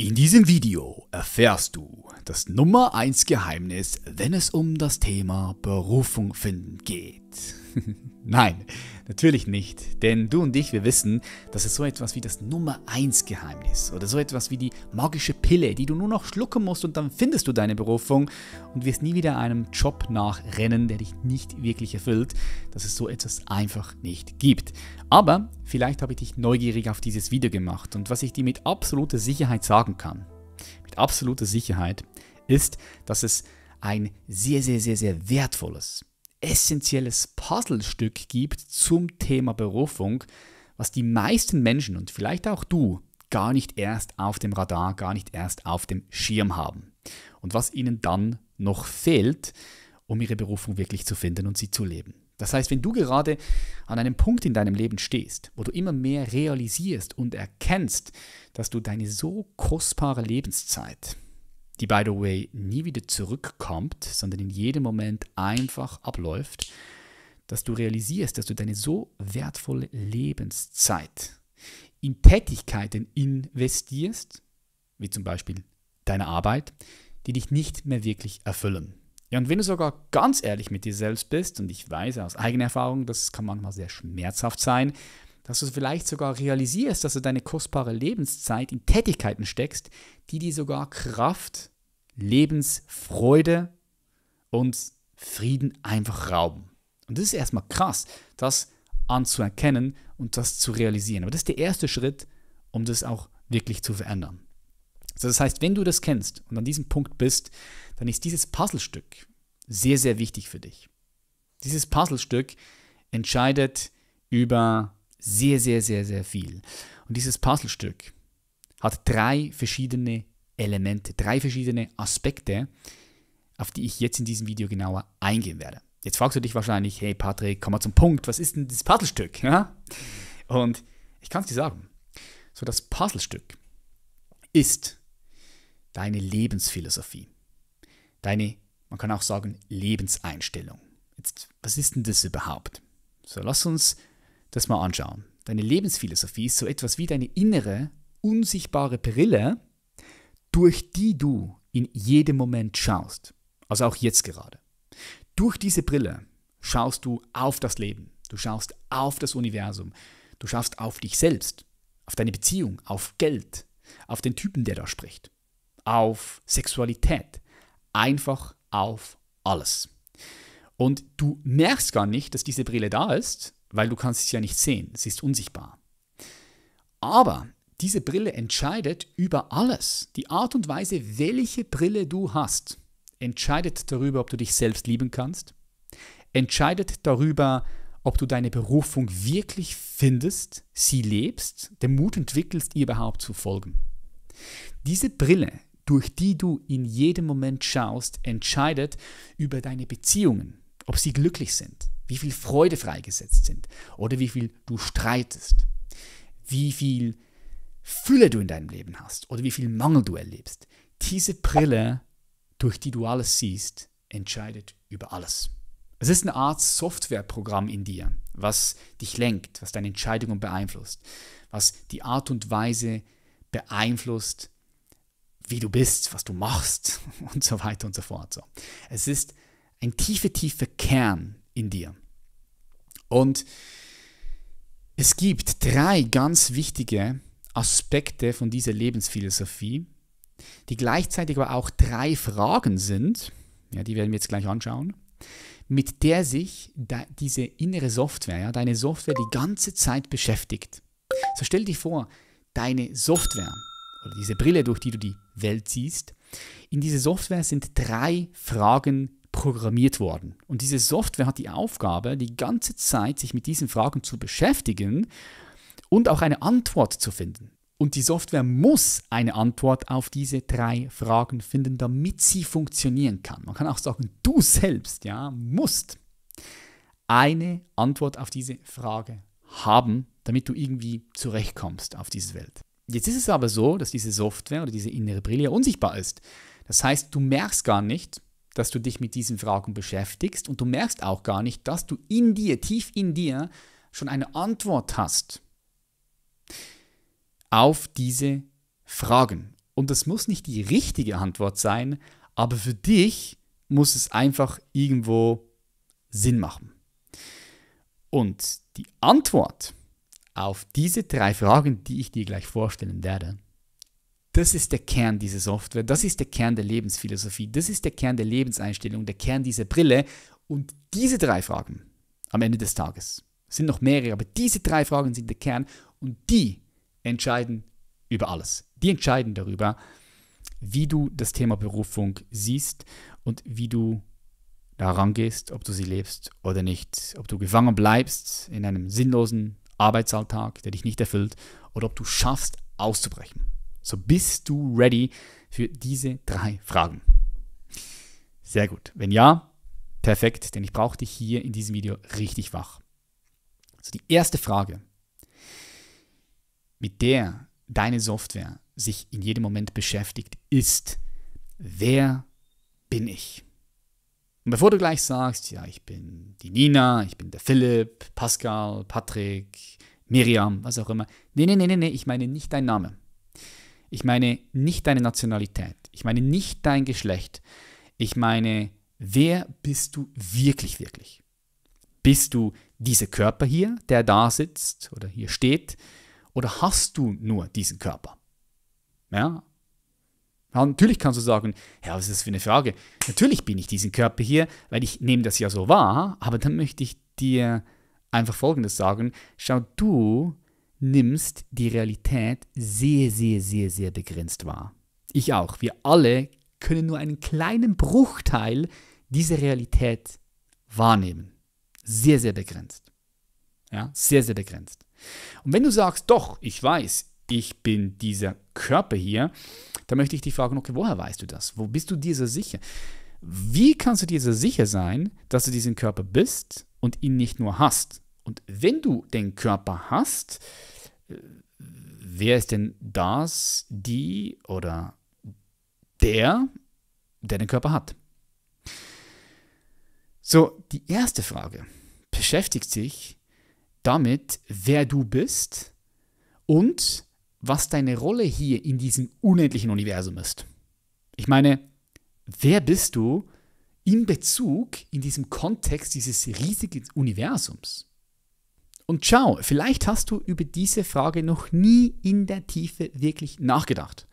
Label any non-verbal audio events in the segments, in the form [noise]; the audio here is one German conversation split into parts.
In diesem Video erfährst du das Nummer 1 Geheimnis, wenn es um das Thema Berufung finden geht. [laughs] Nein, natürlich nicht. Denn du und ich, wir wissen, dass es so etwas wie das Nummer 1 Geheimnis oder so etwas wie die magische Pille, die du nur noch schlucken musst und dann findest du deine Berufung und wirst nie wieder einem Job nachrennen, der dich nicht wirklich erfüllt, dass es so etwas einfach nicht gibt. Aber vielleicht habe ich dich neugierig auf dieses Video gemacht und was ich dir mit absoluter Sicherheit sagen kann, mit absoluter Sicherheit, ist, dass es ein sehr, sehr, sehr, sehr wertvolles essentielles Puzzlestück gibt zum Thema Berufung, was die meisten Menschen und vielleicht auch du gar nicht erst auf dem Radar, gar nicht erst auf dem Schirm haben. Und was ihnen dann noch fehlt, um ihre Berufung wirklich zu finden und sie zu leben. Das heißt, wenn du gerade an einem Punkt in deinem Leben stehst, wo du immer mehr realisierst und erkennst, dass du deine so kostbare Lebenszeit die, by the way, nie wieder zurückkommt, sondern in jedem Moment einfach abläuft, dass du realisierst, dass du deine so wertvolle Lebenszeit in Tätigkeiten investierst, wie zum Beispiel deine Arbeit, die dich nicht mehr wirklich erfüllen. Ja, und wenn du sogar ganz ehrlich mit dir selbst bist, und ich weiß aus eigener Erfahrung, das kann manchmal sehr schmerzhaft sein, dass du vielleicht sogar realisierst, dass du deine kostbare Lebenszeit in Tätigkeiten steckst, die dir sogar Kraft Lebensfreude und Frieden einfach rauben. Und das ist erstmal krass, das anzuerkennen und das zu realisieren. Aber das ist der erste Schritt, um das auch wirklich zu verändern. Also das heißt, wenn du das kennst und an diesem Punkt bist, dann ist dieses Puzzlestück sehr, sehr wichtig für dich. Dieses Puzzlestück entscheidet über sehr, sehr, sehr, sehr viel. Und dieses Puzzlestück hat drei verschiedene Elemente, drei verschiedene Aspekte, auf die ich jetzt in diesem Video genauer eingehen werde. Jetzt fragst du dich wahrscheinlich, hey Patrick, komm mal zum Punkt, was ist denn das Puzzlestück? Ja? Und ich kann es dir sagen. So, das Puzzlestück ist deine Lebensphilosophie, deine, man kann auch sagen, Lebenseinstellung. Jetzt, was ist denn das überhaupt? So, lass uns das mal anschauen. Deine Lebensphilosophie ist so etwas wie deine innere, unsichtbare Brille, durch die du in jedem Moment schaust, also auch jetzt gerade. Durch diese Brille schaust du auf das Leben, du schaust auf das Universum, du schaust auf dich selbst, auf deine Beziehung, auf Geld, auf den Typen, der da spricht, auf Sexualität, einfach auf alles. Und du merkst gar nicht, dass diese Brille da ist, weil du kannst es ja nicht sehen, es ist unsichtbar. Aber diese Brille entscheidet über alles. Die Art und Weise, welche Brille du hast, entscheidet darüber, ob du dich selbst lieben kannst, entscheidet darüber, ob du deine Berufung wirklich findest, sie lebst, den Mut entwickelst, ihr überhaupt zu folgen. Diese Brille, durch die du in jedem Moment schaust, entscheidet über deine Beziehungen, ob sie glücklich sind, wie viel Freude freigesetzt sind oder wie viel du streitest, wie viel Fülle du in deinem Leben hast oder wie viel Mangel du erlebst. Diese Brille, durch die du alles siehst, entscheidet über alles. Es ist eine Art Softwareprogramm in dir, was dich lenkt, was deine Entscheidungen beeinflusst, was die Art und Weise beeinflusst, wie du bist, was du machst [laughs] und so weiter und so fort. So. Es ist ein tiefer, tiefer Kern in dir. Und es gibt drei ganz wichtige Aspekte von dieser Lebensphilosophie, die gleichzeitig aber auch drei Fragen sind, ja, die werden wir jetzt gleich anschauen, mit der sich diese innere Software, ja, deine Software die ganze Zeit beschäftigt. So stell dir vor, deine Software oder diese Brille, durch die du die Welt siehst, in diese Software sind drei Fragen programmiert worden. Und diese Software hat die Aufgabe, die ganze Zeit sich mit diesen Fragen zu beschäftigen und auch eine Antwort zu finden. Und die Software muss eine Antwort auf diese drei Fragen finden, damit sie funktionieren kann. Man kann auch sagen, du selbst, ja, musst eine Antwort auf diese Frage haben, damit du irgendwie zurechtkommst auf diese Welt. Jetzt ist es aber so, dass diese Software oder diese innere Brille unsichtbar ist. Das heißt, du merkst gar nicht, dass du dich mit diesen Fragen beschäftigst und du merkst auch gar nicht, dass du in dir, tief in dir, schon eine Antwort hast auf diese Fragen. Und das muss nicht die richtige Antwort sein, aber für dich muss es einfach irgendwo Sinn machen. Und die Antwort auf diese drei Fragen, die ich dir gleich vorstellen werde, das ist der Kern dieser Software, das ist der Kern der Lebensphilosophie, das ist der Kern der Lebenseinstellung, der Kern dieser Brille. Und diese drei Fragen am Ende des Tages, es sind noch mehrere, aber diese drei Fragen sind der Kern und die entscheiden über alles. Die entscheiden darüber, wie du das Thema Berufung siehst und wie du daran gehst, ob du sie lebst oder nicht, ob du gefangen bleibst in einem sinnlosen Arbeitsalltag, der dich nicht erfüllt, oder ob du schaffst, auszubrechen. So bist du ready für diese drei Fragen. Sehr gut. Wenn ja, perfekt, denn ich brauche dich hier in diesem Video richtig wach. So die erste Frage, mit der deine Software sich in jedem Moment beschäftigt, ist, wer bin ich? Und bevor du gleich sagst, ja, ich bin die Nina, ich bin der Philipp, Pascal, Patrick, Miriam, was auch immer. Nee, nee, nee, nee, nee, ich meine nicht dein Name. Ich meine nicht deine Nationalität. Ich meine nicht dein Geschlecht. Ich meine, wer bist du wirklich, wirklich? Bist du dieser Körper hier, der da sitzt oder hier steht? Oder hast du nur diesen Körper? Ja? ja natürlich kannst du sagen, ja, was ist das für eine Frage? Natürlich bin ich diesen Körper hier, weil ich nehme das ja so wahr, aber dann möchte ich dir einfach Folgendes sagen. Schau, du nimmst die Realität sehr, sehr, sehr, sehr begrenzt wahr. Ich auch. Wir alle können nur einen kleinen Bruchteil dieser Realität wahrnehmen. Sehr, sehr begrenzt. Ja, sehr, sehr begrenzt. Und wenn du sagst, doch, ich weiß, ich bin dieser Körper hier, dann möchte ich dich fragen, okay, woher weißt du das? Wo bist du dir so sicher? Wie kannst du dir so sicher sein, dass du diesen Körper bist und ihn nicht nur hast? Und wenn du den Körper hast, äh, wer ist denn das, die oder der, der den Körper hat? So, die erste Frage beschäftigt sich damit, wer du bist und was deine Rolle hier in diesem unendlichen Universum ist. Ich meine, wer bist du in Bezug, in diesem Kontext dieses riesigen Universums? Und schau, vielleicht hast du über diese Frage noch nie in der Tiefe wirklich nachgedacht.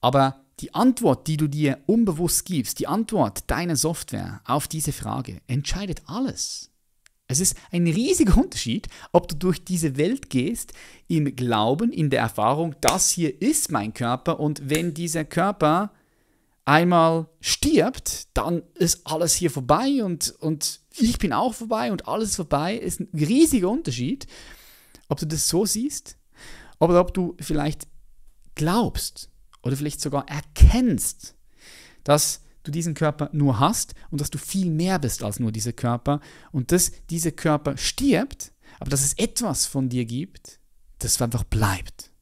Aber die Antwort, die du dir unbewusst gibst, die Antwort deiner Software auf diese Frage, entscheidet alles. Es ist ein riesiger Unterschied, ob du durch diese Welt gehst im Glauben, in der Erfahrung, das hier ist mein Körper und wenn dieser Körper einmal stirbt, dann ist alles hier vorbei und, und ich bin auch vorbei und alles vorbei. Ist ein riesiger Unterschied, ob du das so siehst oder ob du vielleicht glaubst oder vielleicht sogar erkennst, dass du diesen Körper nur hast und dass du viel mehr bist als nur dieser Körper und dass dieser Körper stirbt, aber dass es etwas von dir gibt, das einfach bleibt.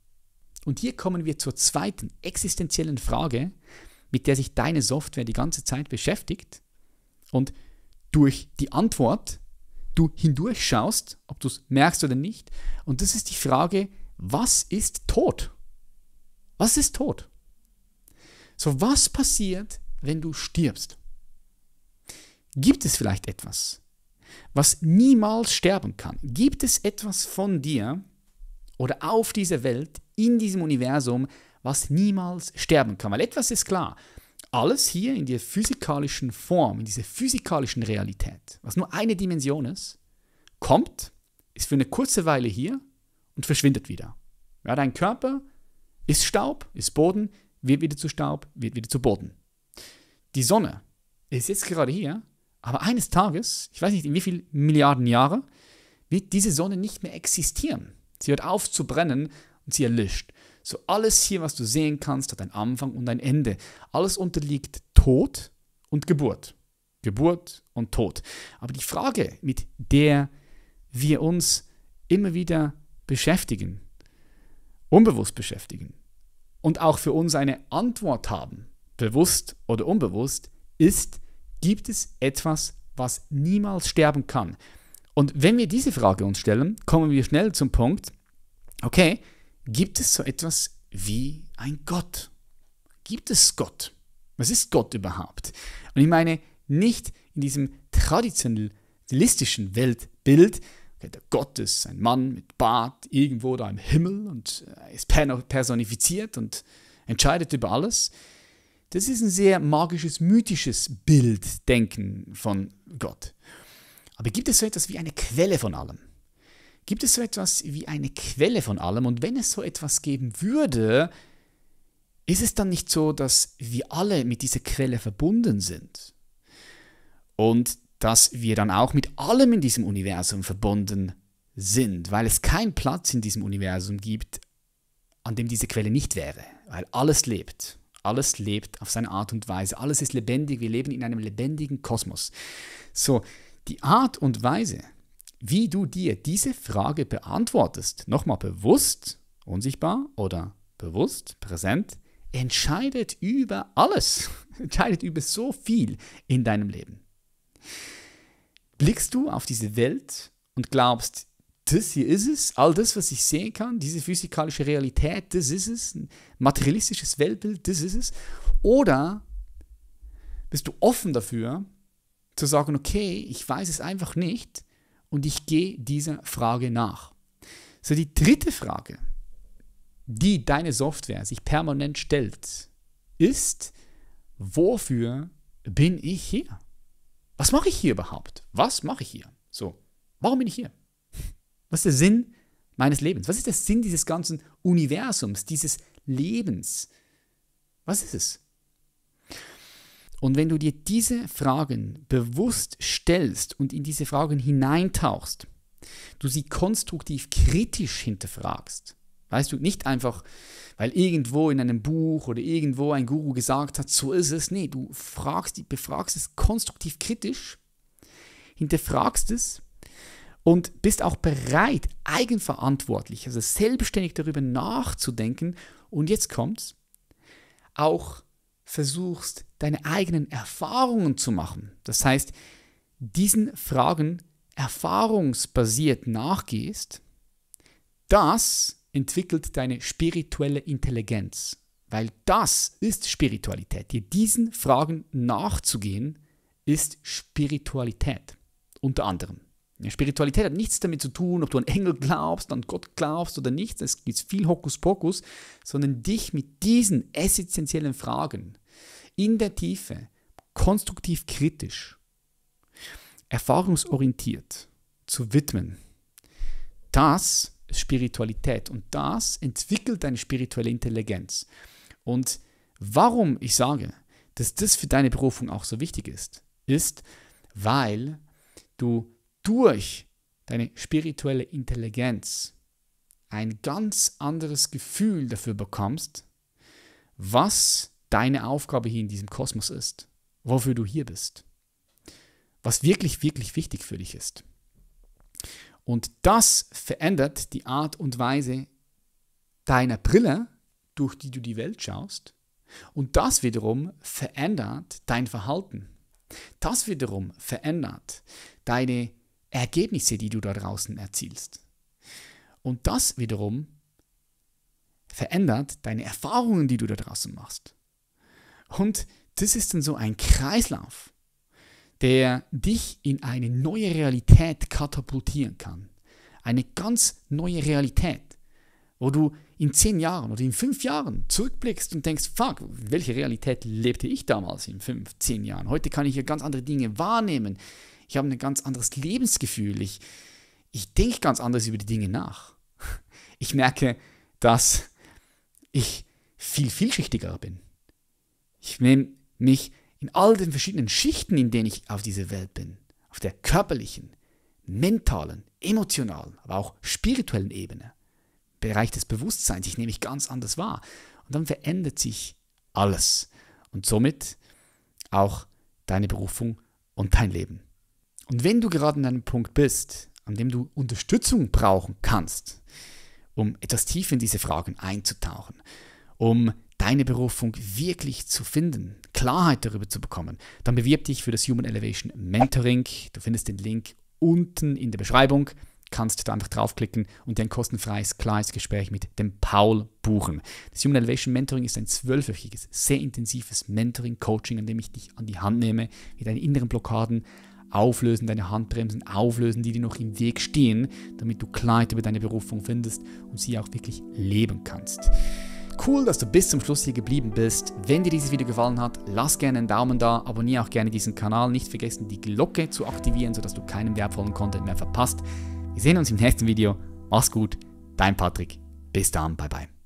Und hier kommen wir zur zweiten existenziellen Frage, mit der sich deine Software die ganze Zeit beschäftigt und durch die Antwort du hindurchschaust, ob du es merkst oder nicht. Und das ist die Frage, was ist Tod? Was ist Tod? So, was passiert, wenn du stirbst? Gibt es vielleicht etwas, was niemals sterben kann? Gibt es etwas von dir oder auf dieser Welt, in diesem Universum, was niemals sterben kann? Weil etwas ist klar. Alles hier in der physikalischen Form, in dieser physikalischen Realität, was nur eine Dimension ist, kommt, ist für eine kurze Weile hier und verschwindet wieder. Ja, dein Körper ist Staub, ist Boden, wird wieder zu Staub, wird wieder zu Boden die Sonne ist jetzt gerade hier, aber eines Tages, ich weiß nicht in wie vielen Milliarden Jahre, wird diese Sonne nicht mehr existieren. Sie hört auf zu brennen und sie erlischt. So alles hier, was du sehen kannst, hat einen Anfang und ein Ende. Alles unterliegt Tod und Geburt. Geburt und Tod. Aber die Frage, mit der wir uns immer wieder beschäftigen, unbewusst beschäftigen und auch für uns eine Antwort haben, bewusst oder unbewusst, ist, gibt es etwas, was niemals sterben kann? Und wenn wir diese Frage uns stellen, kommen wir schnell zum Punkt, okay, gibt es so etwas wie ein Gott? Gibt es Gott? Was ist Gott überhaupt? Und ich meine nicht in diesem traditionalistischen Weltbild, okay, der Gott ist ein Mann mit Bart irgendwo da im Himmel und äh, ist personifiziert und entscheidet über alles, das ist ein sehr magisches, mythisches Bilddenken von Gott. Aber gibt es so etwas wie eine Quelle von allem? Gibt es so etwas wie eine Quelle von allem? Und wenn es so etwas geben würde, ist es dann nicht so, dass wir alle mit dieser Quelle verbunden sind? Und dass wir dann auch mit allem in diesem Universum verbunden sind, weil es keinen Platz in diesem Universum gibt, an dem diese Quelle nicht wäre, weil alles lebt. Alles lebt auf seine Art und Weise. Alles ist lebendig. Wir leben in einem lebendigen Kosmos. So, die Art und Weise, wie du dir diese Frage beantwortest, nochmal bewusst, unsichtbar oder bewusst, präsent, entscheidet über alles, [laughs] entscheidet über so viel in deinem Leben. Blickst du auf diese Welt und glaubst, das hier ist es, all das, was ich sehen kann, diese physikalische Realität, das ist es, ein materialistisches Weltbild, das ist es. Oder bist du offen dafür, zu sagen, okay, ich weiß es einfach nicht und ich gehe dieser Frage nach. So, die dritte Frage, die deine Software sich permanent stellt, ist, wofür bin ich hier? Was mache ich hier überhaupt? Was mache ich hier? So, warum bin ich hier? Was ist der Sinn meines Lebens? Was ist der Sinn dieses ganzen Universums, dieses Lebens? Was ist es? Und wenn du dir diese Fragen bewusst stellst und in diese Fragen hineintauchst, du sie konstruktiv kritisch hinterfragst, weißt du, nicht einfach, weil irgendwo in einem Buch oder irgendwo ein Guru gesagt hat, so ist es, nee, du fragst, befragst es konstruktiv kritisch, hinterfragst es und bist auch bereit, eigenverantwortlich, also selbstständig darüber nachzudenken. Und jetzt kommt's, auch versuchst, deine eigenen Erfahrungen zu machen. Das heißt, diesen Fragen erfahrungsbasiert nachgehst, das entwickelt deine spirituelle Intelligenz. Weil das ist Spiritualität. Dir diesen Fragen nachzugehen, ist Spiritualität. Unter anderem. Spiritualität hat nichts damit zu tun, ob du an Engel glaubst, an Gott glaubst oder nicht. Es gibt viel Hokuspokus, sondern dich mit diesen essentiellen Fragen in der Tiefe konstruktiv kritisch, erfahrungsorientiert zu widmen. Das ist Spiritualität und das entwickelt deine spirituelle Intelligenz. Und warum ich sage, dass das für deine Berufung auch so wichtig ist, ist, weil du durch deine spirituelle Intelligenz ein ganz anderes Gefühl dafür bekommst, was deine Aufgabe hier in diesem Kosmos ist, wofür du hier bist, was wirklich, wirklich wichtig für dich ist. Und das verändert die Art und Weise deiner Brille, durch die du die Welt schaust. Und das wiederum verändert dein Verhalten. Das wiederum verändert deine Ergebnisse, die du da draußen erzielst. Und das wiederum verändert deine Erfahrungen, die du da draußen machst. Und das ist dann so ein Kreislauf, der dich in eine neue Realität katapultieren kann. Eine ganz neue Realität, wo du in zehn Jahren oder in fünf Jahren zurückblickst und denkst, fuck, welche Realität lebte ich damals in fünf, zehn Jahren? Heute kann ich ja ganz andere Dinge wahrnehmen. Ich habe ein ganz anderes Lebensgefühl. Ich, ich denke ganz anders über die Dinge nach. Ich merke, dass ich viel vielschichtiger bin. Ich nehme mich in all den verschiedenen Schichten, in denen ich auf dieser Welt bin, auf der körperlichen, mentalen, emotionalen, aber auch spirituellen Ebene, Bereich des Bewusstseins, ich nehme mich ganz anders wahr. Und dann verändert sich alles und somit auch deine Berufung und dein Leben. Und wenn du gerade an einem Punkt bist, an dem du Unterstützung brauchen kannst, um etwas tiefer in diese Fragen einzutauchen, um deine Berufung wirklich zu finden, Klarheit darüber zu bekommen, dann bewirb dich für das Human Elevation Mentoring. Du findest den Link unten in der Beschreibung, kannst da einfach draufklicken und dir ein kostenfreies, klares Gespräch mit dem Paul buchen. Das Human Elevation Mentoring ist ein zwölfwöchiges, sehr intensives Mentoring-Coaching, an dem ich dich an die Hand nehme, mit deinen inneren Blockaden auflösen, deine Handbremsen auflösen, die dir noch im Weg stehen, damit du Klarheit über deine Berufung findest und sie auch wirklich leben kannst. Cool, dass du bis zum Schluss hier geblieben bist. Wenn dir dieses Video gefallen hat, lass gerne einen Daumen da, abonniere auch gerne diesen Kanal, nicht vergessen die Glocke zu aktivieren, sodass du keinen wertvollen Content mehr verpasst. Wir sehen uns im nächsten Video. Mach's gut, dein Patrick. Bis dann, bye bye.